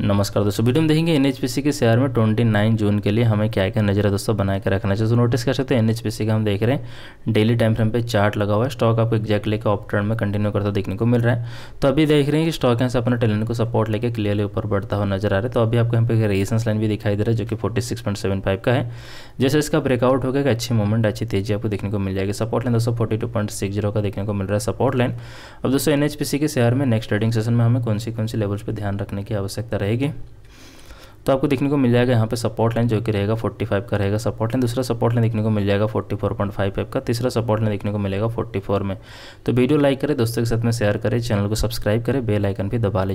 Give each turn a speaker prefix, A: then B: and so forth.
A: नमस्कार दोस्तों वीडियो में देखेंगे एनएचपीसी के शेयर में 29 जून के लिए हमें क्या क्या नजर है दोस्तों बनाए के रखना चाहिए तो नोटिस कर सकते हैं एनएचपीसी का हम देख रहे हैं डेली टाइम फ्रेम पे चार्ट लगा हुआ है स्टॉक आपको एक्जैक्टली का ऑप में कंटिन्यू करता देखने को मिल रहा है तो अभी देख रहे हैं कि स्टॉक यहाँ से अपने टेलन को सपोर्ट लेकर क्लियरली ऊपर बढ़ता हुआ नजर आ रहा है तो अभी आपको यहाँ पे रेजिस्टेंस लाइन भी दिखाई दे रहा है जो कि फोर्टी का है जैसे इसका ब्रेकआउट होगा कि अच्छी मूवमेंट अच्छी तेजी आपको देखने को मिल जाएगी सपोर्ट लाइन दोस्तों फोर्टी का देखने को मिल रहा है सपोर्ट लाइन अब दोस्तों एनएचपीसी के शेयर में नेक्स्ट ट्रेडिंग सेशन में हमें कौन सी कौन सी लेवल्स पर ध्यान रखने की आवश्यकता रहेगी तो आपको देखने को मिल जाएगा यहाँ पे सपोर्ट लाइन जो कि रहेगा 45 का रहेगा सपोर्ट लाइन दूसरा सपोर्ट लाइन देखने को मिल जाएगा 44.55 का तीसरा सपोर्ट लाइन देखने को मिलेगा 44 में तो वीडियो लाइक करें दोस्तों के साथ में शेयर करें चैनल को सब्सक्राइब करें बेल आइकन भी दबा लीजिए